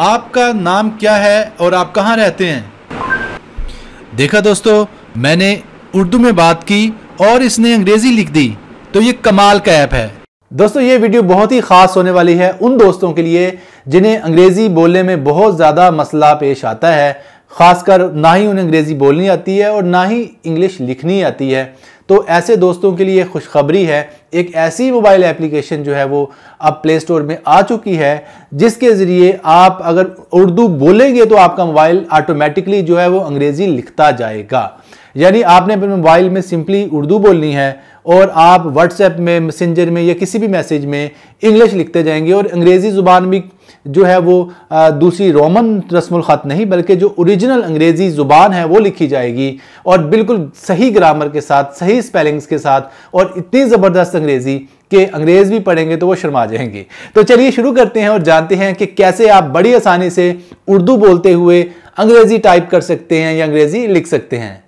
आपका नाम क्या है और आप कहाँ रहते हैं देखा दोस्तों मैंने उर्दू में बात की और इसने अंग्रेज़ी लिख दी तो ये कमाल का ऐप है दोस्तों ये वीडियो बहुत ही ख़ास होने वाली है उन दोस्तों के लिए जिन्हें अंग्रेज़ी बोलने में बहुत ज़्यादा मसला पेश आता है खासकर ना ही उन्हें अंग्रेज़ी बोलनी आती है और ना ही इंग्लिश लिखनी आती है तो ऐसे दोस्तों के लिए खुशखबरी है एक ऐसी मोबाइल एप्लीकेशन जो है वो अब प्ले स्टोर में आ चुकी है जिसके ज़रिए आप अगर उर्दू बोलेंगे तो आपका मोबाइल ऑटोमेटिकली जो है वो अंग्रेज़ी लिखता जाएगा यानी आपने अपने मोबाइल में सिंपली उर्दू बोलनी है और आप व्हाट्सएप में मैसेंजर में या किसी भी मैसेज में इंग्लिश लिखते जाएंगे और अंग्रेज़ी ज़ुबान भी जो है वो दूसरी रोमन रस्मखत नहीं बल्कि जो ओरिजिनल अंग्रेज़ी ज़ुबान है वो लिखी जाएगी और बिल्कुल सही ग्रामर के साथ सही स्पेलिंग्स के साथ और इतनी ज़बरदस्त अंग्रेज़ी कि अंग्रेज़ भी पढ़ेंगे तो वो शर्मा जाएंगे तो चलिए शुरू करते हैं और जानते हैं कि कैसे आप बड़ी आसानी से उर्दू बोलते हुए अंग्रेज़ी टाइप कर सकते हैं या अंग्रेज़ी लिख सकते हैं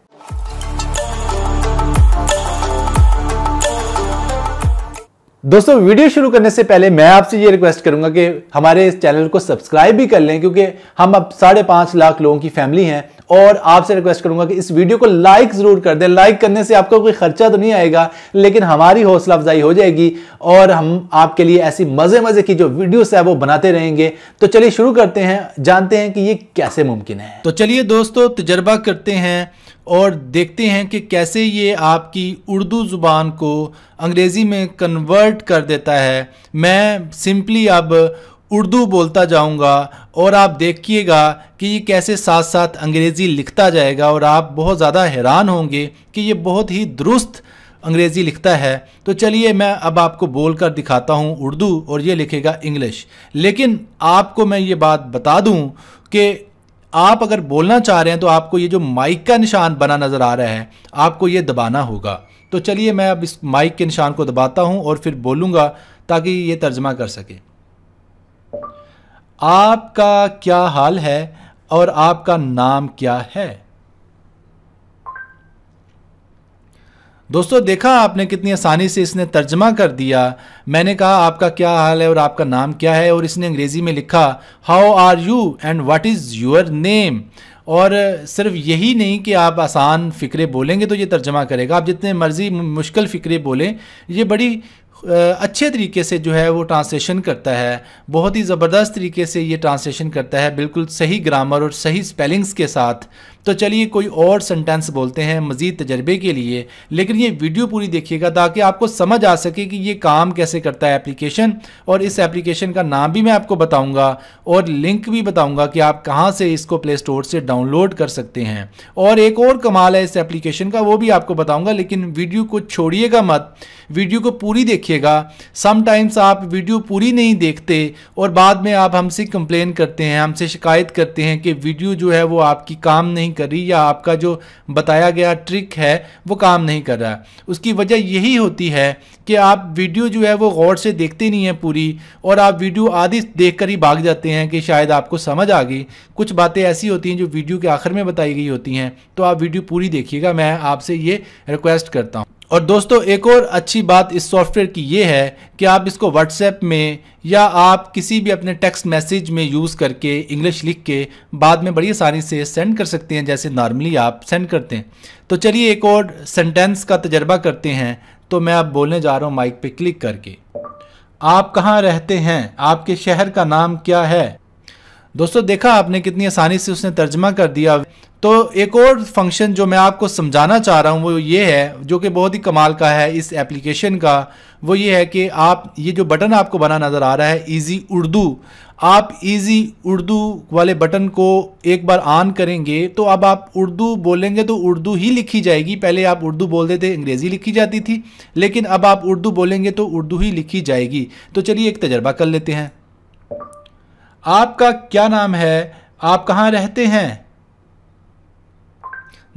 दोस्तों वीडियो शुरू करने से पहले मैं आपसे ये रिक्वेस्ट करूंगा कि हमारे इस चैनल को सब्सक्राइब भी कर लें क्योंकि हम अब साढ़े पांच लाख लोगों की फैमिली हैं और आपसे रिक्वेस्ट करूंगा कि इस वीडियो को लाइक ज़रूर कर दें लाइक करने से आपका कोई खर्चा तो नहीं आएगा लेकिन हमारी हौसला अफजाई हो जाएगी और हम आपके लिए ऐसी मज़े मज़े की जो वीडियोस है वो बनाते रहेंगे तो चलिए शुरू करते हैं जानते हैं कि ये कैसे मुमकिन है तो चलिए दोस्तों तजर्बा करते हैं और देखते हैं कि कैसे ये आपकी उर्दू ज़ुबान को अंग्रेज़ी में कन्वर्ट कर देता है मैं सिंपली अब उर्दू बोलता जाऊंगा और आप देखिएगा कि ये कैसे साथ साथ अंग्रेज़ी लिखता जाएगा और आप बहुत ज़्यादा हैरान होंगे कि ये बहुत ही दुरुस्त अंग्रेज़ी लिखता है तो चलिए मैं अब आपको बोल कर दिखाता हूँ उर्दू और ये लिखेगा इंग्लिश लेकिन आपको मैं ये बात बता दूँ कि आप अगर बोलना चाह रहे हैं तो आपको ये जो माइक का निशान बना नज़र आ रहा है आपको ये दबाना होगा तो चलिए मैं अब इस माइक के निशान को दबाता हूँ और फिर बोलूँगा ताकि ये तर्जमा कर सके आपका क्या हाल है और आपका नाम क्या है दोस्तों देखा आपने कितनी आसानी से इसने तर्जमा कर दिया मैंने कहा आपका क्या हाल है और आपका नाम क्या है और इसने अंग्रेज़ी में लिखा how are you and what is your name और सिर्फ यही नहीं कि आप आसान फ़िक्रे बोलेंगे तो ये तर्जमा करेगा आप जितने मर्ज़ी मुश्किल फ़िक्रे बोलें ये बड़ी अच्छे तरीके से जो है वो ट्रांसलेशन करता है बहुत ही ज़बरदस्त तरीके से ये ट्रांसलेशन करता है बिल्कुल सही ग्रामर और सही स्पेलिंग्स के साथ तो चलिए कोई और सेंटेंस बोलते हैं मज़ीद तजर्बे के लिए लेकिन ये वीडियो पूरी देखिएगा ताकि आपको समझ आ सके कि ये काम कैसे करता है एप्लीकेशन और इस एप्लीकेशन का नाम भी मैं आपको बताऊँगा और लिंक भी बताऊँगा कि आप कहाँ से इसको प्ले स्टोर से डाउनलोड कर सकते हैं और एक और कमाल है इस एप्लीकेशन का वो भी आपको बताऊँगा लेकिन वीडियो को छोड़िएगा मत वीडियो को पूरी देखिएगा समटाइम्स आप वीडियो पूरी नहीं देखते और बाद में आप हमसे कंप्लेन करते हैं हमसे शिकायत करते हैं कि वीडियो जो है वो आपकी काम नहीं कर रही या आपका जो बताया गया ट्रिक है वो काम नहीं कर रहा उसकी वजह यही होती है कि आप वीडियो जो है वो गौर से देखते नहीं हैं पूरी और आप वीडियो आधी देख कर ही भाग जाते हैं कि शायद आपको समझ आ गई कुछ बातें ऐसी होती हैं जो वीडियो के आखिर में बताई गई होती हैं तो आप वीडियो पूरी देखिएगा मैं आपसे ये रिक्वेस्ट करता हूँ और दोस्तों एक और अच्छी बात इस सॉफ्टवेयर की ये है कि आप इसको व्हाट्सएप में या आप किसी भी अपने टेक्स्ट मैसेज में यूज़ करके इंग्लिश लिख के बाद में बड़ी आसानी से सेंड कर सकते हैं जैसे नॉर्मली आप सेंड करते हैं तो चलिए एक और सेंटेंस का तजर्बा करते हैं तो मैं आप बोलने जा रहा हूँ माइक पर क्लिक करके आप कहाँ रहते हैं आपके शहर का नाम क्या है दोस्तों देखा आपने कितनी आसानी से उसने तर्जमा कर दिया तो एक और फंक्शन जो मैं आपको समझाना चाह रहा हूँ वो ये है जो कि बहुत ही कमाल का है इस एप्लीकेशन का वो ये है कि आप ये जो बटन आपको बना नज़र आ रहा है इजी उर्दू आप इजी उर्दू वाले बटन को एक बार ऑन करेंगे तो अब आप उर्दू बोलेंगे तो उर्दू ही लिखी जाएगी पहले आप उर्दू बोलते थे अंग्रेज़ी लिखी जाती थी लेकिन अब आप उर्दू बोलेंगे तो उर्दू ही लिखी जाएगी तो चलिए एक तजर्बा कर लेते हैं आपका क्या नाम है आप कहाँ रहते हैं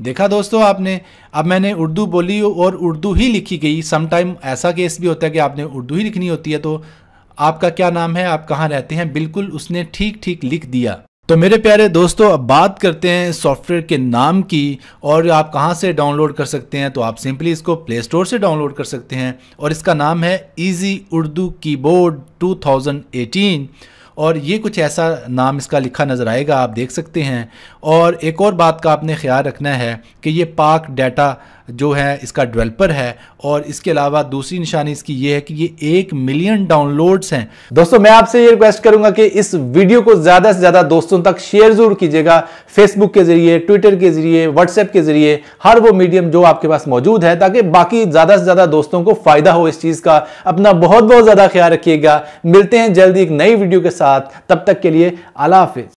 देखा दोस्तों आपने अब मैंने उर्दू बोली और उर्दू ही लिखी गई समटाइम ऐसा केस भी होता है कि आपने उर्दू ही लिखनी होती है तो आपका क्या नाम है आप कहाँ रहते हैं बिल्कुल उसने ठीक ठीक लिख दिया तो मेरे प्यारे दोस्तों अब बात करते हैं सॉफ्टवेयर के नाम की और आप कहाँ से डाउनलोड कर सकते हैं तो आप सिंपली इसको प्ले स्टोर से डाउनलोड कर सकते हैं और इसका नाम है ईजी उर्दू कीबोर्ड 2018 और ये कुछ ऐसा नाम इसका लिखा नज़र आएगा आप देख सकते हैं और एक और बात का आपने ख्याल रखना है कि ये पाक डाटा जो है इसका डेवलपर है और इसके अलावा दूसरी निशानी इसकी ये है कि ये एक मिलियन डाउनलोड्स हैं दोस्तों मैं आपसे ये रिक्वेस्ट करूंगा कि इस वीडियो को ज़्यादा से ज़्यादा दोस्तों तक शेयर जरूर कीजिएगा फेसबुक के ज़रिए ट्विटर के ज़रिए व्हाट्सएप के ज़रिए हर वो मीडियम जो आपके पास मौजूद है ताकि बाकी ज़्यादा से ज़्यादा दोस्तों को फ़ायदा हो इस चीज़ का अपना बहुत बहुत ज़्यादा ख्याल रखिएगा मिलते हैं जल्दी एक नई वीडियो के साथ तब तक के लिए अला हाफिज़